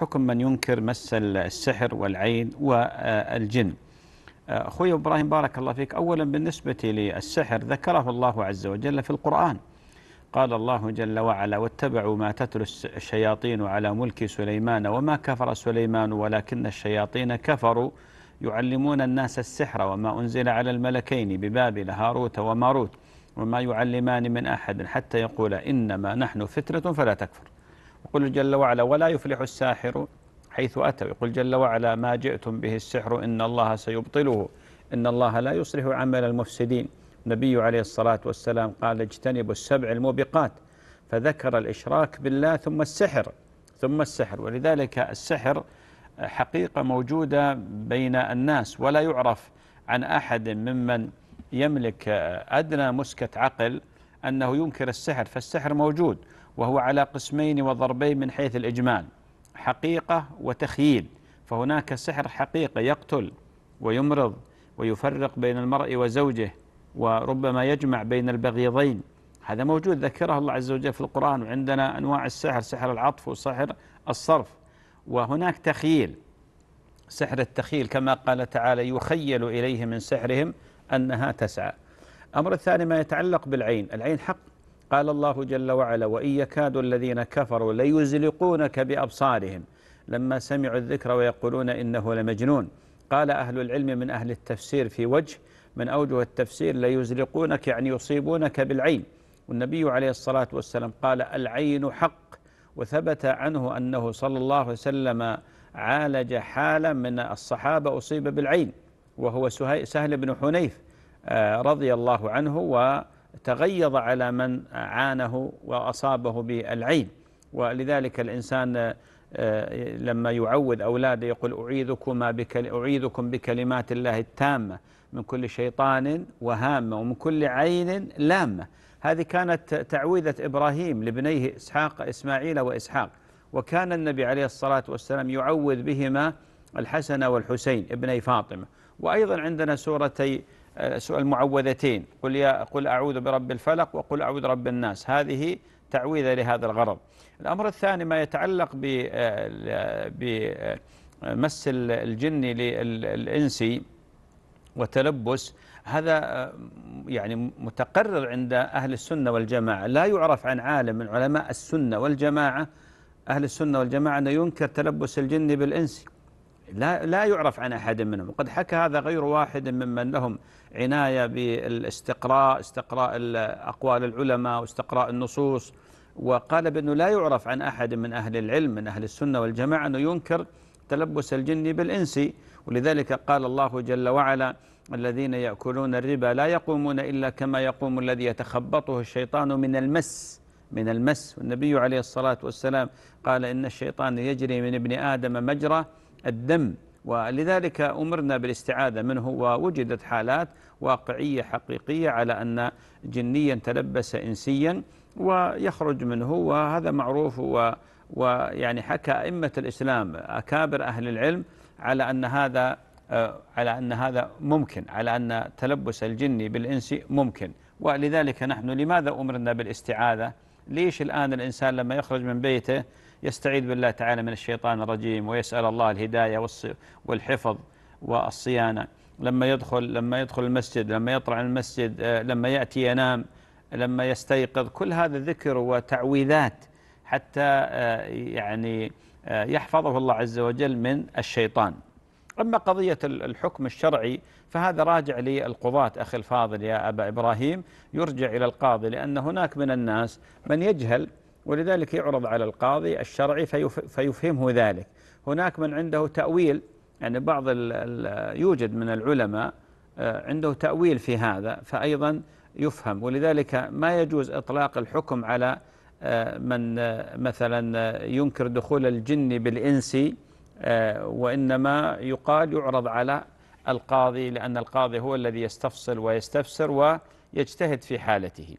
حكم من ينكر مس السحر والعين والجن أخوي إبراهيم بارك الله فيك أولا بالنسبة للسحر ذكره الله عز وجل في القرآن قال الله جل وعلا واتبعوا ما تتلو الشياطين على ملك سليمان وما كفر سليمان ولكن الشياطين كفروا يعلمون الناس السحر وما أنزل على الملكين ببابل هاروت وماروت وما يعلمان من أحد حتى يقول إنما نحن فتنة فلا تكفر يقول جل وعلا ولا يفلح الساحر حيث أتى يقول جل وعلا ما جئتم به السحر إن الله سيبطله إن الله لا يصلح عمل المفسدين النبي عليه الصلاة والسلام قال اجتنبوا السبع الموبقات فذكر الإشراك بالله ثم السحر ثم السحر ولذلك السحر حقيقة موجودة بين الناس ولا يعرف عن أحد ممن يملك أدنى مسكة عقل أنه ينكر السحر فالسحر موجود وهو على قسمين وضربين من حيث الإجمال حقيقة وتخييل فهناك سحر حقيقة يقتل ويمرض ويفرق بين المرء وزوجه وربما يجمع بين البغيضين هذا موجود ذكره الله عز وجل في القرآن وعندنا أنواع السحر سحر العطف وسحر الصرف وهناك تخييل سحر التخيل كما قال تعالى يخيل إليه من سحرهم أنها تسعى أمر الثاني ما يتعلق بالعين العين حق قال الله جل وعلا وإن يكاد الذين كفروا ليزلقونك بأبصارهم لما سمعوا الذكر ويقولون إنه لمجنون قال أهل العلم من أهل التفسير في وجه من أوجه التفسير ليزلقونك يعني يصيبونك بالعين والنبي عليه الصلاة والسلام قال العين حق وثبت عنه أنه صلى الله عليه وسلم عالج حالا من الصحابة أصيب بالعين وهو سهل بن حنيف آه، رضي الله عنه و تغيظ على من عانه وأصابه بالعين ولذلك الإنسان آه، لما يعود أولاده يقول أعيذكما بكل أعيذكم بكلمات الله التامة من كل شيطان وهامة ومن كل عين لامة هذه كانت تعويذة إبراهيم لابنيه إسحاق إسماعيل وإسحاق وكان النبي عليه الصلاة والسلام يعوذ بهما الحسن والحسين ابني فاطمة وأيضا عندنا سورتي آه، المعوذتين قل يا قل أعوذ برب الفلق وقل أعوذ برب الناس هذه تعويذة لهذا الغرض الأمر الثاني ما يتعلق ب آه، بمس الجني للإنسي وتلبس هذا آه، يعني متقرر عند أهل السنة والجماعة لا يعرف عن عالم من علماء السنة والجماعة أهل السنة والجماعة أنه ينكر تلبس الجن بالانسي لا, لا يعرف عن أحد منهم وقد حكى هذا غير واحد ممن لهم عناية بالاستقراء استقراء أقوال العلماء واستقراء النصوص وقال بأنه لا يعرف عن أحد من أهل العلم من أهل السنة والجماعة أنه ينكر تلبس الجن بالإنس ولذلك قال الله جل وعلا الذين يأكلون الربا لا يقومون إلا كما يقوم الذي يتخبطه الشيطان من المس من المس والنبي عليه الصلاة والسلام قال إن الشيطان يجري من ابن آدم مجرى الدم ولذلك أمرنا بالاستعاذة منه ووجدت حالات واقعية حقيقية على أن جنيا تلبس إنسيا ويخرج منه وهذا معروف و ويعني حكى أئمة الإسلام أكابر أهل العلم على أن هذا آه، على أن هذا ممكن على أن تلبس الجن بالإنس ممكن ولذلك نحن لماذا أمرنا بالاستعاذة ليش الآن الإنسان لما يخرج من بيته يستعيذ بالله تعالى من الشيطان الرجيم ويسأل الله الهداية والحفظ والصيانة لما يدخل لما يدخل المسجد لما يطلع المسجد آه، لما يأتي ينام لما يستيقظ كل هذا ذكر وتعويذات حتى آه، يعني آه، يحفظه الله عز وجل من الشيطان أما قضية الحكم الشرعي فهذا راجع للقضاة أخي الفاضل يا أبا إبراهيم يرجع إلى القاضي لأن هناك من الناس من يجهل ولذلك يعرض على القاضي الشرعي فيفهمه ذلك هناك من عنده تأويل يعني بعض يوجد من العلماء آه، عنده تأويل في هذا فأيضا يفهم ولذلك ما يجوز إطلاق الحكم على آه، من آه، مثلا ينكر دخول الجن بالإنس وإنما يقال يعرض على القاضي لأن القاضي هو الذي يستفصل ويستفسر ويجتهد في حالته